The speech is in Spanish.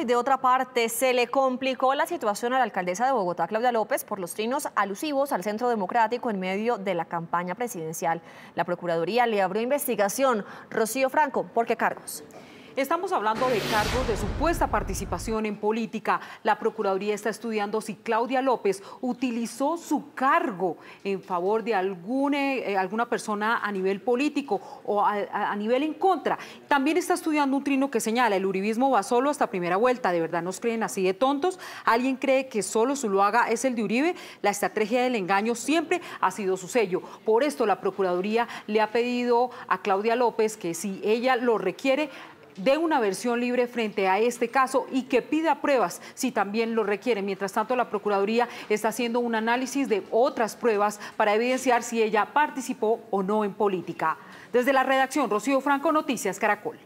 y de otra parte se le complicó la situación a la alcaldesa de Bogotá, Claudia López, por los trinos alusivos al Centro Democrático en medio de la campaña presidencial. La Procuraduría le abrió investigación. Rocío Franco, ¿por qué cargos? Estamos hablando de cargos de supuesta participación en política. La Procuraduría está estudiando si Claudia López utilizó su cargo en favor de alguna, eh, eh, alguna persona a nivel político o a, nivel en contra. También está estudiando un trino que señala, el uribismo va solo hasta primera vuelta. ¿De verdad nos creen así de tontos? ¿Alguien cree que solo su haga es el de Uribe? La estrategia del engaño siempre ha sido su sello. Por esto la Procuraduría le ha pedido a Claudia López que si ella lo requiere, de una versión libre frente a este caso y que pida pruebas si también lo requiere. Mientras tanto, la Procuraduría está haciendo un análisis de otras pruebas para evidenciar si ella participó o no en política. Desde la redacción, Rocío Franco, Noticias Caracol.